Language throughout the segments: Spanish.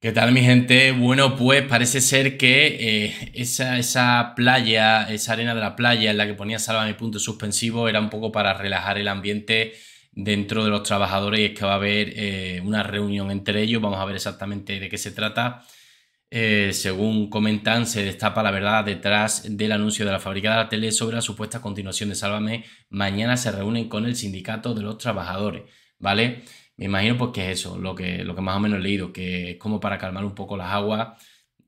¿Qué tal mi gente? Bueno, pues parece ser que eh, esa, esa, playa, esa arena de la playa en la que ponía Sálvame punto suspensivo era un poco para relajar el ambiente dentro de los trabajadores y es que va a haber eh, una reunión entre ellos, vamos a ver exactamente de qué se trata. Eh, según comentan, se destapa la verdad detrás del anuncio de la fábrica de la tele sobre la supuesta continuación de Sálvame. Mañana se reúnen con el sindicato de los trabajadores, ¿vale? Me imagino pues que es eso, lo que, más o menos he leído, que es como para calmar un poco las aguas.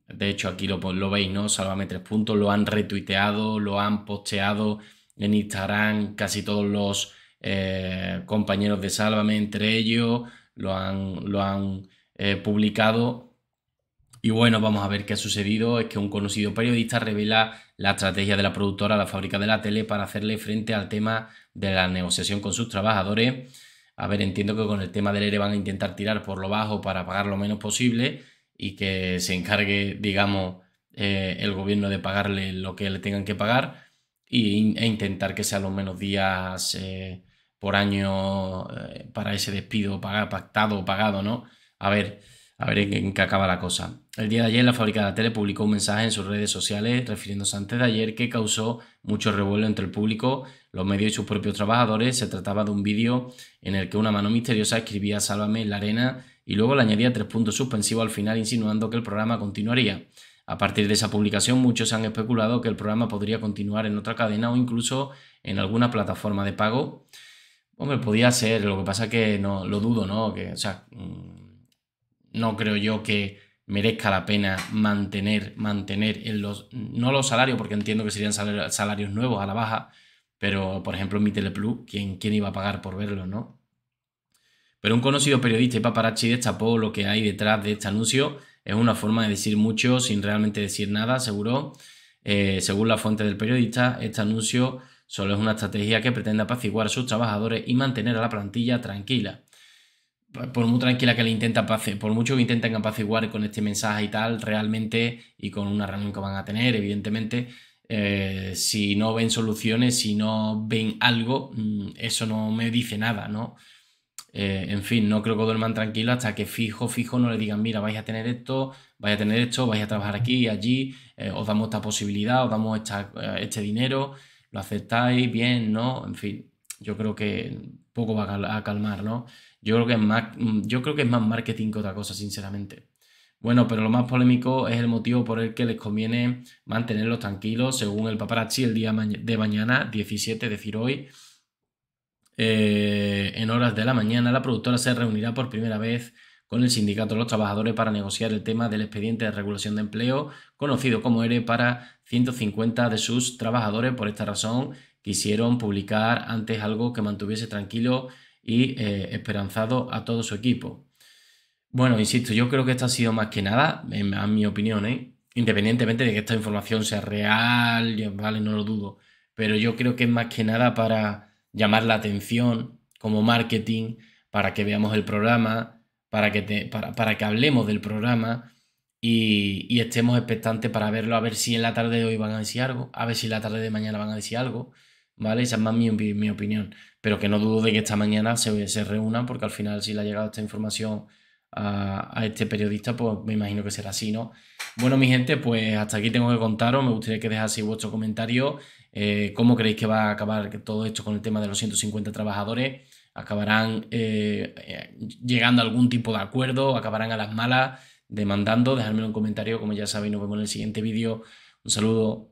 De hecho, aquí lo, pues, veis, ¿no? Sálvame tres puntos, lo han retuiteado, lo han posteado en Instagram, casi todos los eh, compañeros de Sálvame, entre ellos, lo han, eh, publicado. Y bueno, vamos a ver qué ha sucedido. Es que un conocido periodista revela la estrategia de la productora, la fábrica de la tele, para hacerle frente al tema de la negociación con sus trabajadores. A ver, entiendo que con el tema del ERE van a intentar tirar por lo bajo para pagar lo menos posible y que se encargue, digamos, eh, el gobierno de pagarle lo que le tengan que pagar e intentar que sea los menos días eh, por año eh, para ese despido pactado o pagado, ¿no? A ver, a ver en, qué acaba la cosa. El día de ayer la fábrica de la tele publicó un mensaje en sus redes sociales refiriéndose antes de ayer que causó mucho revuelo entre el público, los medios y sus propios trabajadores. Se trataba de un vídeo en el que una mano misteriosa escribía Sálvame en la arena y luego le añadía tres puntos suspensivos al final insinuando que el programa continuaría. A partir de esa publicación muchos han especulado que el programa podría continuar en otra cadena o incluso en alguna plataforma de pago. Hombre, podía ser, lo que pasa que no lo dudo, ¿no? Que, o sea, mm, no creo yo que merezca la pena mantener, mantener en los, no los salarios, porque entiendo que serían salarios nuevos a la baja, pero por ejemplo en mi Teleplu, ¿quién, iba a pagar por verlo, no? Pero un conocido periodista y paparazzi destapó lo que hay detrás de este anuncio. Es una forma de decir mucho sin realmente decir nada, seguro. Eh, según la fuente del periodista, este anuncio solo es una estrategia que pretende apaciguar a sus trabajadores y mantener a la plantilla tranquila por muy tranquila que le intenta por mucho que intenten apaciguar con este mensaje y tal, realmente, y con una reunión que van a tener, evidentemente, eh, si no ven soluciones, si no ven algo, mm, eso no me dice nada, ¿no? Eh, en fin, no creo que duerman tranquilo hasta que fijo, fijo, no le digan, mira, vais a tener esto, vais a tener esto, vais a trabajar aquí, allí, eh, os damos esta posibilidad, os damos este dinero, lo aceptáis, bien, ¿no? En fin, yo creo que poco va a calmar, ¿no? Yo creo que es más, mm, yo creo que es más marketing que otra cosa, sinceramente. Bueno, pero lo más polémico es el motivo por el que les conviene mantenerlos tranquilos, según el paparazzi, el día de mañana, 17, es decir, hoy, eh, en horas de la mañana, la productora se reunirá por primera vez con el Sindicato de los Trabajadores para negociar el tema del expediente de regulación de empleo, conocido como ERE, para 150 de sus trabajadores. Por esta razón, quisieron publicar antes algo que mantuviese tranquilo y eh, esperanzado a todo su equipo. Bueno, insisto, yo creo que esto ha sido más que nada, en, mi opinión, ¿eh? independientemente de que esta información sea real, vale, no lo dudo, pero yo creo que es más que nada para llamar la atención como marketing, para que veamos el programa, para que, te, para, que hablemos del programa y, y, estemos expectantes para verlo, a ver si en la tarde de hoy van a decir algo, a ver si en la tarde de mañana van a decir algo. ¿vale? Esa es más mi, opinión. Pero que no dudo de que esta mañana se, se reúnan, porque al final, si le ha llegado esta información a, este periodista, pues me imagino que será así, ¿no? Bueno, mi gente, pues hasta aquí tengo que contaros. Me gustaría que dejaseis vuestro comentario. Eh, ¿Cómo creéis que va a acabar todo esto con el tema de los 150 trabajadores? ¿Acabarán eh, llegando a algún tipo de acuerdo? ¿Acabarán a las malas demandando? Dejadmelo en comentario. Como ya sabéis, nos vemos en el siguiente vídeo. Un saludo.